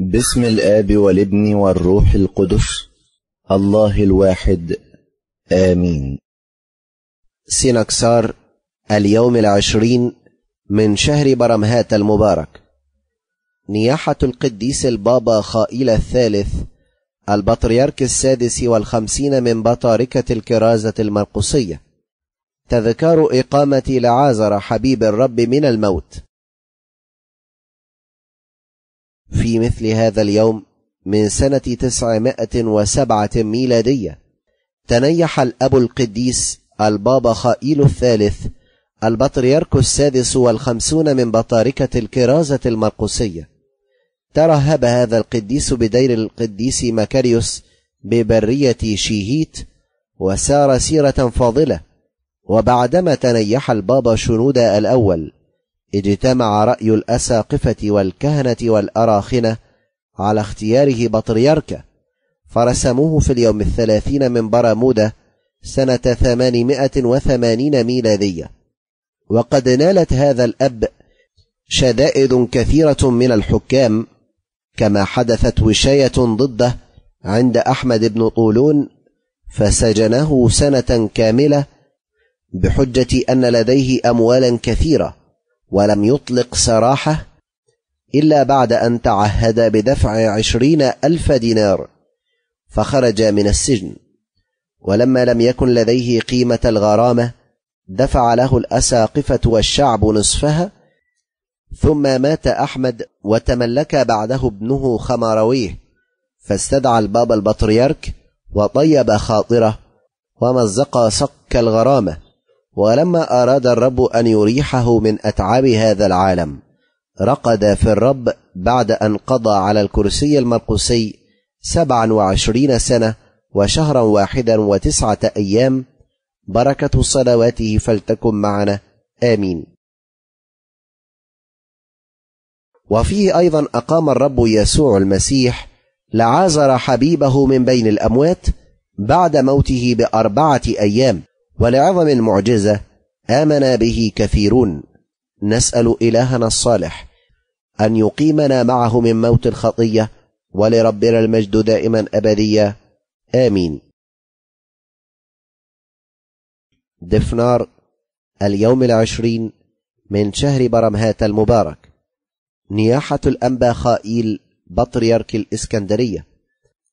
بسم الاب والابن والروح القدس الله الواحد امين سينكسار اليوم العشرين من شهر برمهات المبارك نياحة القديس البابا خائل الثالث البطريرك السادس والخمسين من بطاركة الكرازة المرقصية تذكار إقامة لعازر حبيب الرب من الموت في مثل هذا اليوم من سنة تسعمائة وسبعة ميلادية تنيح الأب القديس البابا خائيل الثالث البطريرك السادس والخمسون من بطاركة الكرازة المرقسية ترهب هذا القديس بدير القديس مكاريوس ببرية شيهيت وسار سيرة فاضلة وبعدما تنيح البابا شنود الأول اجتمع رأي الأساقفة والكهنة والأراخنة على اختياره بطريركة فرسموه في اليوم الثلاثين من برامودا سنة ثمانمائة وثمانين ميلادية وقد نالت هذا الأب شدائد كثيرة من الحكام كما حدثت وشاية ضده عند أحمد بن طولون فسجنه سنة كاملة بحجة أن لديه أموالا كثيرة ولم يطلق سراحه إلا بعد أن تعهد بدفع عشرين ألف دينار فخرج من السجن ولما لم يكن لديه قيمة الغرامة دفع له الأساقفة والشعب نصفها ثم مات أحمد وتملك بعده ابنه خمرويه فاستدعى البابا البطريرك وطيب خاطره ومزق صك الغرامه ولما أراد الرب أن يريحه من أتعاب هذا العالم رقد في الرب بعد أن قضى على الكرسي المرقسي سبعا وعشرين سنة وشهرا واحدا وتسعة أيام بركة صلواته فلتكن معنا آمين وفيه أيضا أقام الرب يسوع المسيح لعازر حبيبه من بين الأموات بعد موته بأربعة أيام ولعظم المعجزة آمن به كثيرون نسأل إلهنا الصالح أن يقيمنا معه من موت الخطية ولربنا المجد دائما أبديا آمين دفنار اليوم العشرين من شهر برمهات المبارك نياحة الأنبا خائيل بطريرك الإسكندرية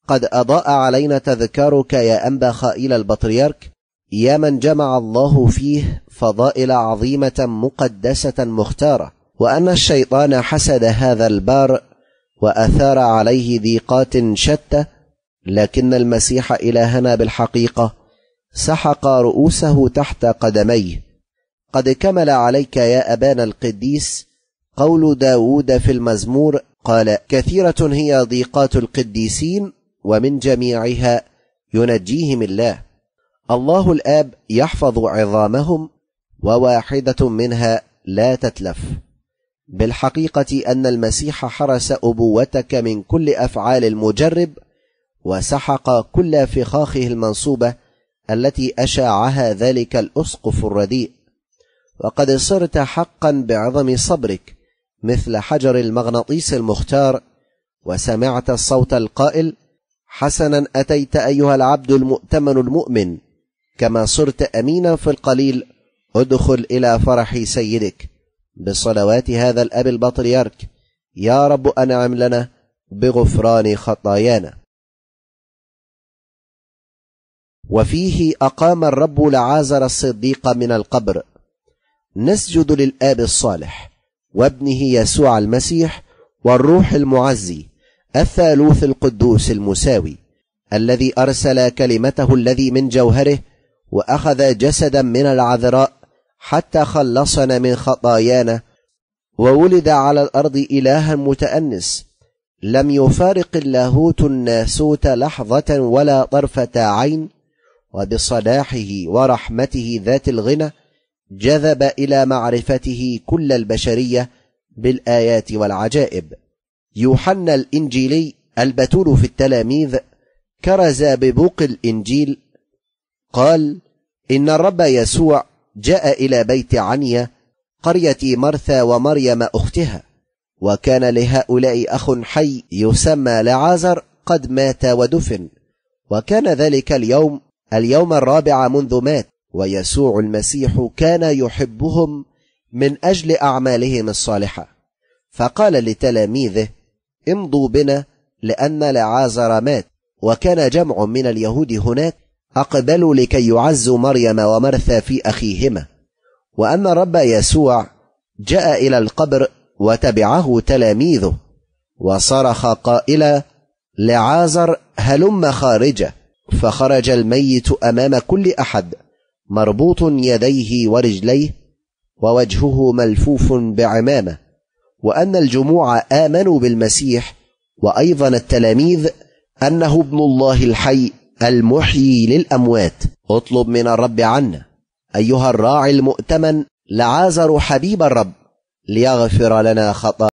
قد أضاء علينا تذكارك يا أنبا خائيل البطريرك يا من جمع الله فيه فضائل عظيمه مقدسه مختاره وان الشيطان حسد هذا البار واثار عليه ضيقات شتى لكن المسيح الهنا بالحقيقه سحق رؤوسه تحت قدميه قد كمل عليك يا ابانا القديس قول داوود في المزمور قال كثيره هي ضيقات القديسين ومن جميعها ينجيهم الله الله الاب يحفظ عظامهم وواحده منها لا تتلف بالحقيقه ان المسيح حرس ابوتك من كل افعال المجرب وسحق كل فخاخه المنصوبه التي اشاعها ذلك الاسقف الرديء وقد صرت حقا بعظم صبرك مثل حجر المغناطيس المختار وسمعت الصوت القائل حسنا اتيت ايها العبد المؤتمن المؤمن كما صرت امينا في القليل ادخل الى فرح سيدك بصلوات هذا الاب البطريرك يا رب انعم لنا بغفران خطايانا وفيه اقام الرب لعازر الصديق من القبر نسجد للاب الصالح وابنه يسوع المسيح والروح المعزي الثالوث القدوس المساوي الذي ارسل كلمته الذي من جوهره وأخذ جسدا من العذراء حتى خلصنا من خطايانا وولد على الأرض إلها متأنس لم يفارق اللاهوت الناسوت لحظة ولا طرفة عين وبصلاحه ورحمته ذات الغنى جذب إلى معرفته كل البشرية بالآيات والعجائب يوحنا الإنجيلي البتول في التلاميذ كرز ببوق الإنجيل قال إن الرب يسوع جاء إلى بيت عنيا قرية مرثى ومريم أختها وكان لهؤلاء أخ حي يسمى لعازر قد مات ودفن وكان ذلك اليوم اليوم الرابع منذ مات ويسوع المسيح كان يحبهم من أجل أعمالهم الصالحة فقال لتلاميذه امضوا بنا لأن لعازر مات وكان جمع من اليهود هناك أقبلوا لكي يعزوا مريم ومرثى في أخيهما وان الرب يسوع جاء إلى القبر وتبعه تلاميذه وصرخ قائلا لعازر هلم خارجه فخرج الميت أمام كل أحد مربوط يديه ورجليه ووجهه ملفوف بعمامه وأن الجموع آمنوا بالمسيح وأيضا التلاميذ أنه ابن الله الحي المحيي للأموات اطلب من الرب عنا أيها الراعي المؤتمن لعازر حبيب الرب ليغفر لنا خطأ